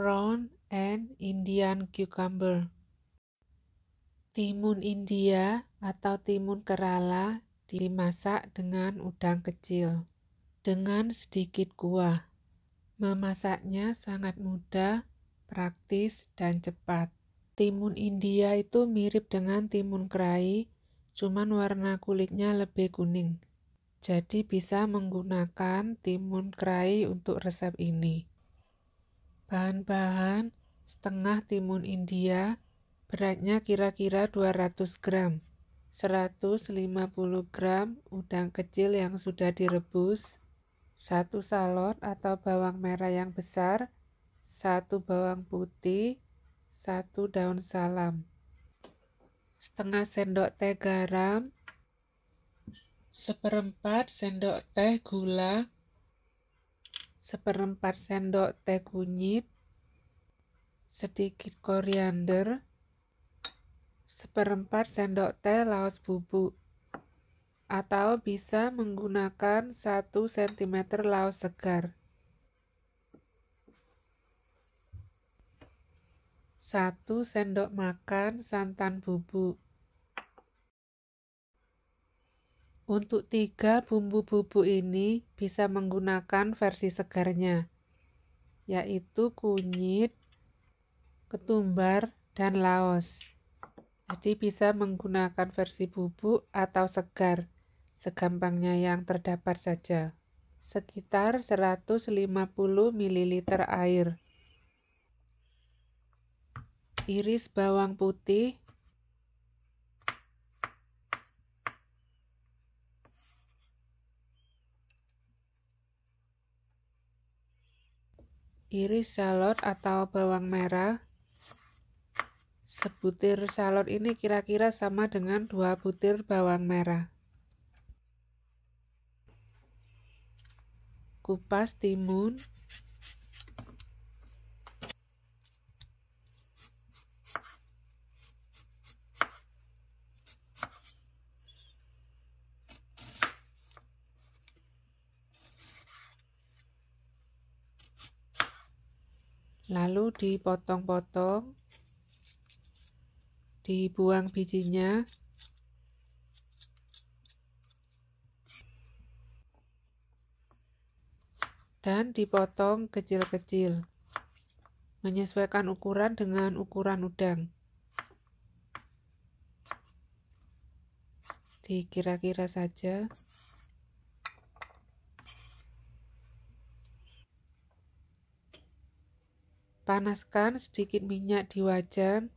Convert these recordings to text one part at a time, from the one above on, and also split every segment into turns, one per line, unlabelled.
prawn and Indian cucumber. Timun India atau timun Kerala dimasak dengan udang kecil dengan sedikit kuah. Memasaknya sangat mudah, praktis, dan cepat. Timun India itu mirip dengan timun kerai, cuman warna kulitnya lebih kuning. Jadi bisa menggunakan timun kerai untuk resep ini. Bahan-bahan setengah timun India beratnya kira-kira 200 gram. 150 gram udang kecil yang sudah direbus, satu salon atau bawang merah yang besar, satu bawang putih, satu daun salam, setengah sendok teh garam, seperempat sendok teh gula, seperempat sendok teh kunyit, sedikit koriander, seperempat sendok teh laos bubuk, atau bisa menggunakan 1 cm laos segar. 1 sendok makan santan bubuk Untuk tiga bumbu bubuk ini bisa menggunakan versi segarnya, yaitu kunyit, ketumbar, dan laos. Jadi bisa menggunakan versi bubuk atau segar, segampangnya yang terdapat saja. Sekitar 150 ml air. Iris bawang putih iris salot atau bawang merah sebutir salot ini kira-kira sama dengan dua butir bawang merah kupas timun lalu dipotong-potong dibuang bijinya dan dipotong kecil-kecil menyesuaikan ukuran dengan ukuran udang dikira-kira saja panaskan sedikit minyak di wajan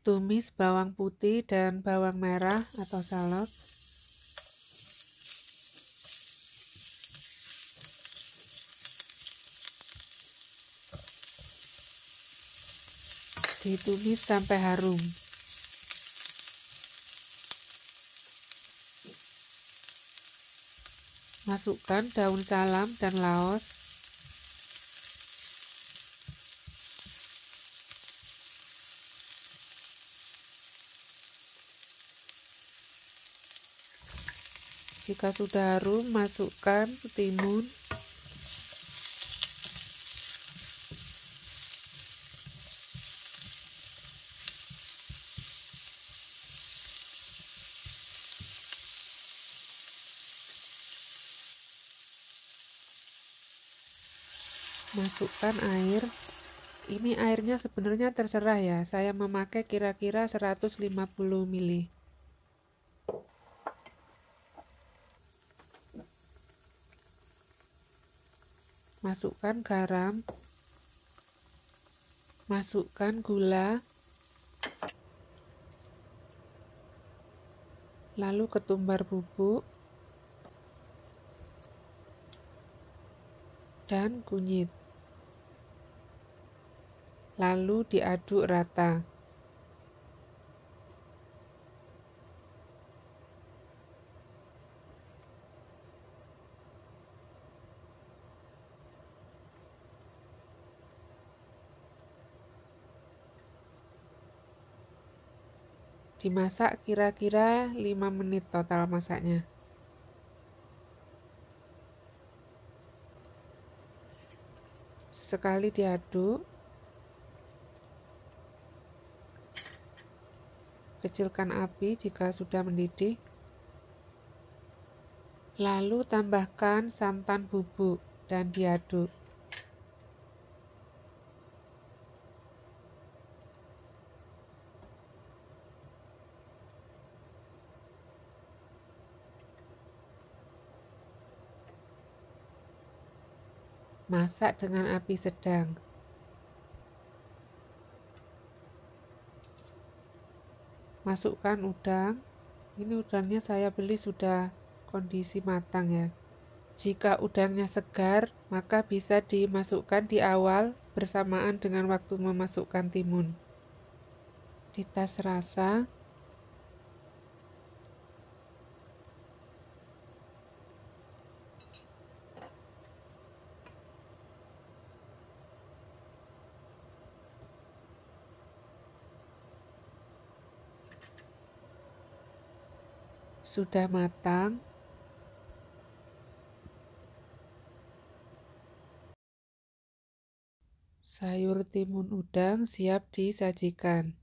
tumis bawang putih dan bawang merah atau salad ditumis sampai harum Masukkan daun salam dan laos. Jika sudah harum, masukkan timun. masukkan air ini airnya sebenarnya terserah ya saya memakai kira-kira 150 ml masukkan garam masukkan gula lalu ketumbar bubuk dan kunyit lalu diaduk rata. Dimasak kira-kira 5 menit total masaknya. sesekali diaduk kecilkan api jika sudah mendidih. Lalu tambahkan santan bubuk dan diaduk. Masak dengan api sedang. masukkan udang ini udangnya saya beli sudah kondisi matang ya jika udangnya segar maka bisa dimasukkan di awal bersamaan dengan waktu memasukkan timun di tas rasa sudah matang. Sayur timun udang siap disajikan.